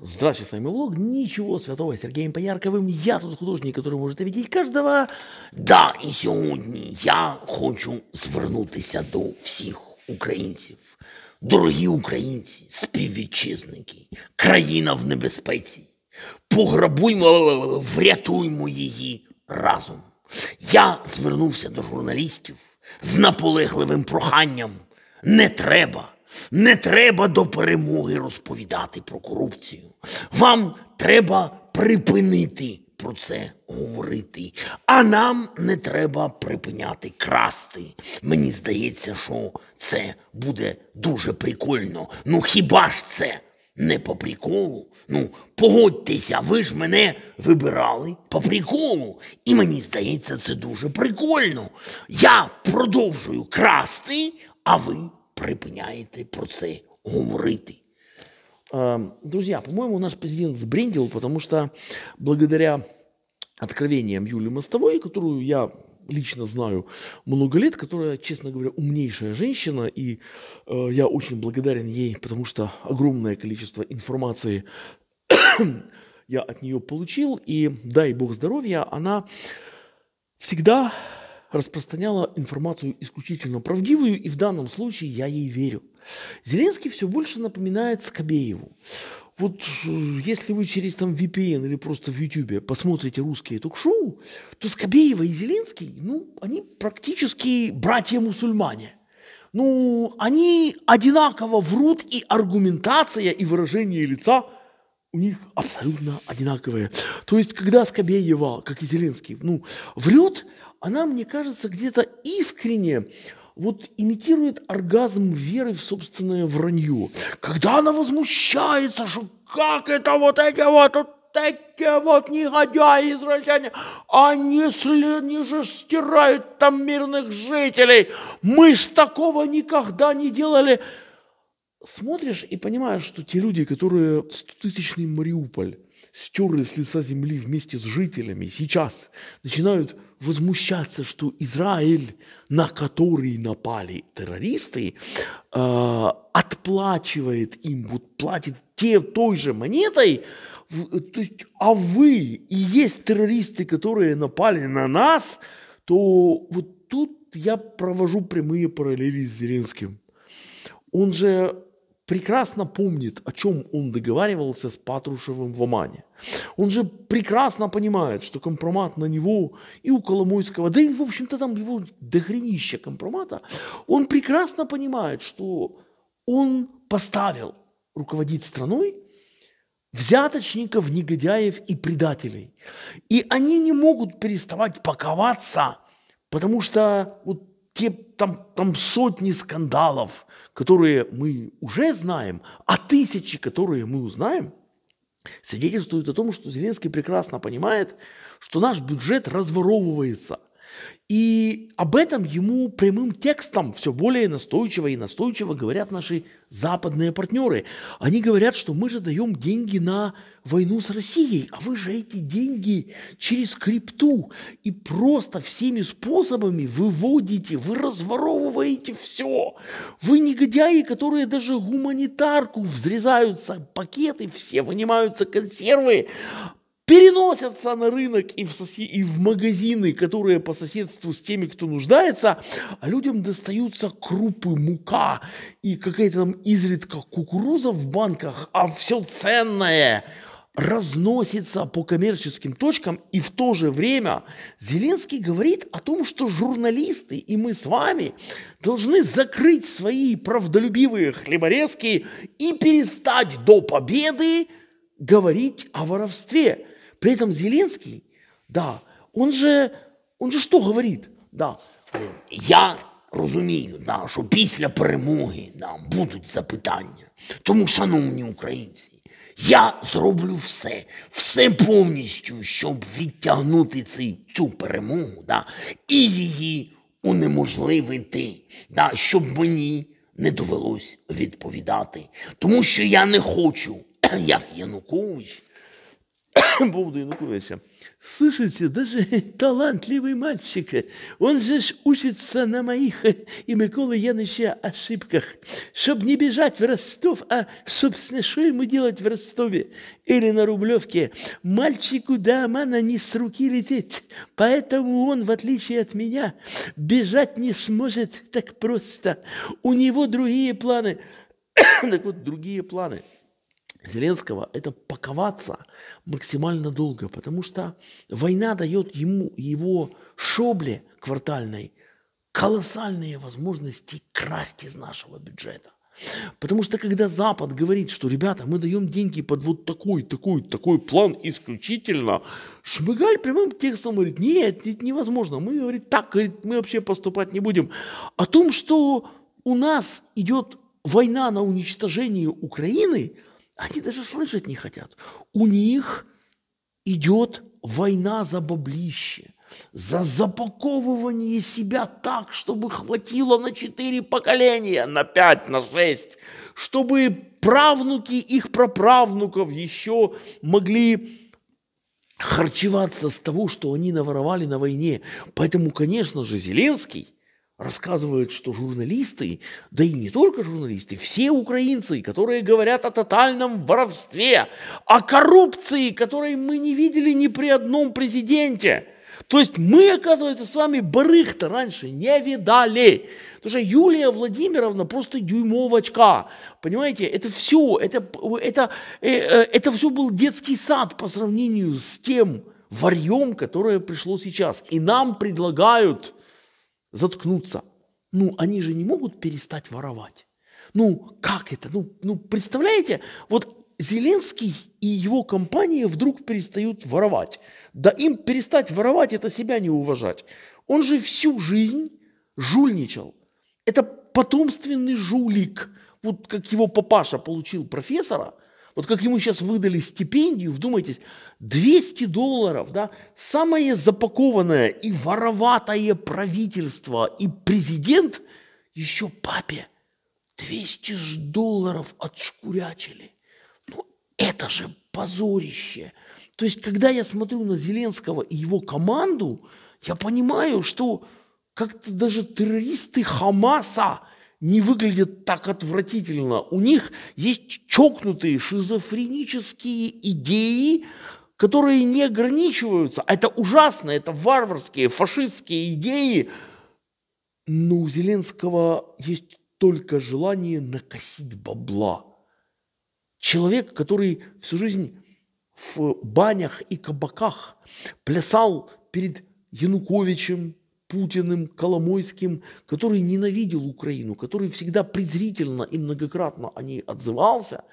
Здравствуйте, с вами влог. Ничего святого, Сергеем Поярковым. Я тут художник, который может видеть каждого. Да, і сьогодні я хочу звернутися до всіх українців. Дорогі українці, співвітчизники, країна в небезпеці. Пограбуймо, врятуймо її разом. Я звернувся до журналістів з наполегливим проханням. Не треба не треба до перемоги розповідати про корупцію. Вам треба припинити про це говорити. А нам не треба припиняти красти. Мені здається, що це буде дуже прикольно. Ну хіба ж це не по приколу? Ну, погодьтеся, ви ж мене вибирали по приколу. І мені здається, це дуже прикольно. Я продовжую красти, а ви. припиняєте про це говорити. Друзья, по-моему, наш президент сбрендил, потому что благодаря откровениям Юлии Мостовой, которую я лично знаю много лет, которая, честно говоря, умнейшая женщина, и э, я очень благодарен ей, потому что огромное количество информации я от нее получил, и дай бог здоровья, она всегда распространяла информацию исключительно правдивую, и в данном случае я ей верю. Зеленский все больше напоминает Скобееву. Вот э, если вы через там VPN или просто в Ютьюбе посмотрите русские ток-шоу, то Скобеева и Зеленский, ну, они практически братья-мусульмане. Ну, они одинаково врут, и аргументация, и выражение лица у них абсолютно одинаковые. То есть, когда Скобеева, как и Зеленский, ну, врет, она, мне кажется, где-то искренне вот имитирует оргазм веры в собственное вранье. Когда она возмущается, что как это вот эти вот, вот такие вот негодяи израильтяне, они, они же стирают там мирных жителей. Мы ж такого никогда не делали. Смотришь и понимаешь, что те люди, которые стотысячный Мариуполь стерли с лица земли вместе с жителями, сейчас начинают возмущаться, что Израиль, на который напали террористы, э, отплачивает им, вот платит те, той же монетой, то есть, а вы и есть террористы, которые напали на нас, то вот тут я провожу прямые параллели с Зеленским. Он же прекрасно помнит, о чем он договаривался с Патрушевым в Омане. Он же прекрасно понимает, что компромат на него и у Коломойского, да и, в общем-то, там его дохренища компромата, он прекрасно понимает, что он поставил руководить страной взяточников, негодяев и предателей. И они не могут переставать паковаться, потому что вот те, там, там сотни скандалов, которые мы уже знаем, а тысячи, которые мы узнаем, свидетельствуют о том, что Зеленский прекрасно понимает, что наш бюджет разворовывается – и об этом ему прямым текстом все более настойчиво и настойчиво говорят наши западные партнеры. Они говорят, что мы же даем деньги на войну с Россией, а вы же эти деньги через крипту и просто всеми способами выводите, вы разворовываете все. Вы негодяи, которые даже гуманитарку взрезаются, пакеты все, вынимаются консервы, переносятся на рынок и в, сосед... и в магазины, которые по соседству с теми, кто нуждается, а людям достаются крупы, мука и какая-то там изредка кукуруза в банках, а все ценное разносится по коммерческим точкам, и в то же время Зеленский говорит о том, что журналисты и мы с вами должны закрыть свои правдолюбивые хлеборезки и перестать до победы говорить о воровстве. При этом Зеленский, да, он же, он же что говорит? Да, я розумію, да, що після перемоги нам да, будуть запитання. Тому, шановні українці, я зроблю все, все повністю, щоб відтягнути цей, цю перемогу да, і її унеможливити, да, щоб мені не довелось відповідати. Тому що я не хочу, як Янукович, поводу Януковича. Слышите, даже талантливый мальчик, он же учится на моих и Миколы Яныча ошибках, чтоб не бежать в Ростов, а, собственно, что ему делать в Ростове или на Рублевке? Мальчику до Амана не с руки лететь, поэтому он, в отличие от меня, бежать не сможет так просто. У него другие планы. так вот, другие планы – Зеленского это паковаться максимально долго, потому что война дает ему его шобле квартальной колоссальные возможности красть из нашего бюджета. Потому что когда Запад говорит, что, ребята, мы даем деньги под вот такой, такой, такой план исключительно, Шмыгаль прямым текстом говорит, нет, это невозможно, мы, говорит, так, говорит, мы вообще поступать не будем. О том, что у нас идет война на уничтожение Украины – они даже слышать не хотят. У них идет война за баблище, за запаковывание себя так, чтобы хватило на четыре поколения, на пять, на шесть, чтобы правнуки их праправнуков еще могли харчеваться с того, что они наворовали на войне. Поэтому, конечно же, Зеленский рассказывает, что журналисты, да и не только журналисты, все украинцы, которые говорят о тотальном воровстве, о коррупции, которой мы не видели ни при одном президенте. То есть мы, оказывается, с вами барых раньше не видали. Потому что Юлия Владимировна просто дюймовочка. Понимаете, это все, это, это, э, э, это все был детский сад по сравнению с тем варьем, которое пришло сейчас. И нам предлагают заткнуться. Ну, они же не могут перестать воровать. Ну, как это? Ну, ну представляете, вот Зеленский и его компания вдруг перестают воровать. Да им перестать воровать – это себя не уважать. Он же всю жизнь жульничал. Это потомственный жулик. Вот как его папаша получил профессора – вот как ему сейчас выдали стипендию, вдумайтесь, 200 долларов, да, самое запакованное и вороватое правительство, и президент еще папе 200 долларов отшкурячили. Ну, это же позорище. То есть, когда я смотрю на Зеленского и его команду, я понимаю, что как-то даже террористы Хамаса – не выглядят так отвратительно. У них есть чокнутые шизофренические идеи, которые не ограничиваются. А это ужасно, это варварские, фашистские идеи. Но у Зеленского есть только желание накосить бабла. Человек, который всю жизнь в банях и кабаках плясал перед Януковичем, Путиным, Коломойским, который ненавидел Украину, который всегда презрительно и многократно о ней отзывался,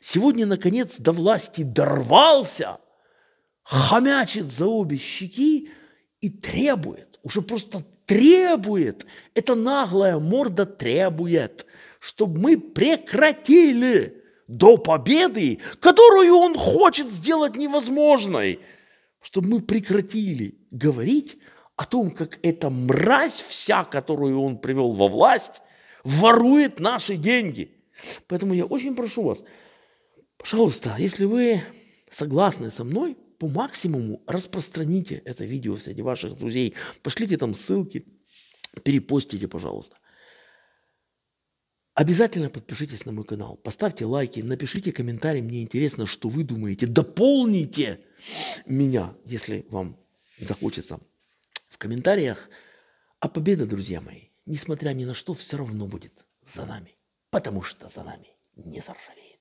сегодня, наконец, до власти дорвался, хомячит за обе щеки и требует, уже просто требует, это наглая морда требует, чтобы мы прекратили до победы, которую он хочет сделать невозможной, чтобы мы прекратили говорить о том, как эта мразь вся, которую он привел во власть, ворует наши деньги. Поэтому я очень прошу вас, пожалуйста, если вы согласны со мной, по максимуму распространите это видео среди ваших друзей, пошлите там ссылки, перепостите, пожалуйста. Обязательно подпишитесь на мой канал, поставьте лайки, напишите комментарий, мне интересно, что вы думаете, дополните меня, если вам захочется комментариях. А победа, друзья мои, несмотря ни на что, все равно будет за нами. Потому что за нами не заржавеет.